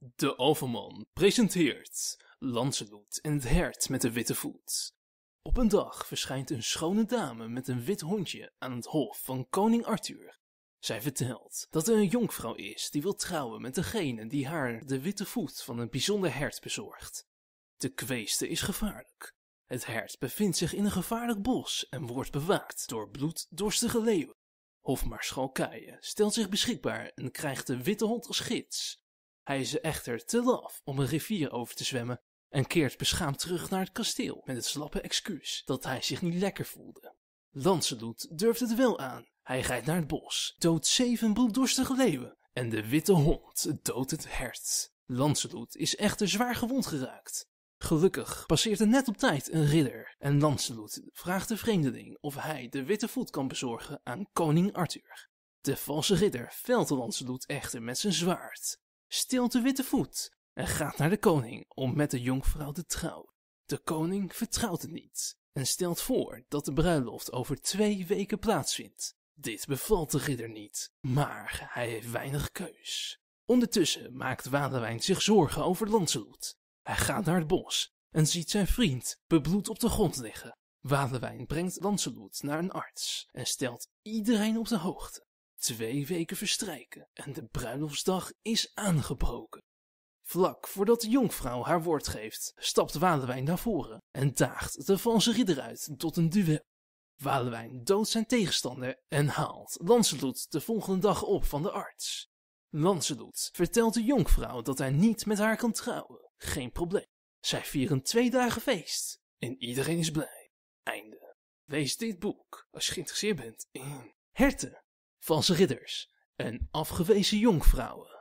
De Overman presenteert Lancelot en het hert met de witte voet. Op een dag verschijnt een schone dame met een wit hondje aan het hof van koning Arthur. Zij vertelt dat er een jonkvrouw is die wil trouwen met degene die haar de witte voet van een bijzonder hert bezorgt. De kweeste is gevaarlijk. Het hert bevindt zich in een gevaarlijk bos en wordt bewaakt door bloeddorstige leeuwen. Hofmarschalkaien stelt zich beschikbaar en krijgt de witte hond als gids. Hij is echter te laf om een rivier over te zwemmen en keert beschaamd terug naar het kasteel met het slappe excuus dat hij zich niet lekker voelde. Lancelot durft het wel aan. Hij rijdt naar het bos, doodt zeven bloeddorstige leeuwen en de witte hond doodt het hert. Lancelot is echter zwaar gewond geraakt. Gelukkig passeert er net op tijd een ridder en Lancelot vraagt de vreemdeling of hij de witte voet kan bezorgen aan koning Arthur. De valse ridder velt Lancelot echter met zijn zwaard Stilt de witte voet en gaat naar de koning om met de jonkvrouw te trouwen. De koning vertrouwt het niet en stelt voor dat de bruiloft over twee weken plaatsvindt. Dit bevalt de ridder niet, maar hij heeft weinig keus. Ondertussen maakt Wadewijn zich zorgen over Lancelot. Hij gaat naar het bos en ziet zijn vriend bebloed op de grond liggen. Wadewijn brengt Lancelot naar een arts en stelt iedereen op de hoogte. Twee weken verstrijken en de bruiloftsdag is aangebroken. Vlak voordat de jonkvrouw haar woord geeft, stapt Walewijn naar voren en daagt de valse ridder uit tot een duel. Walewijn doodt zijn tegenstander en haalt Lancelot de volgende dag op van de arts. Lancelot vertelt de jonkvrouw dat hij niet met haar kan trouwen. Geen probleem. Zij vieren twee dagen feest en iedereen is blij. Einde. Lees dit boek als je geïnteresseerd bent in herten valse ridders en afgewezen jonkvrouwen.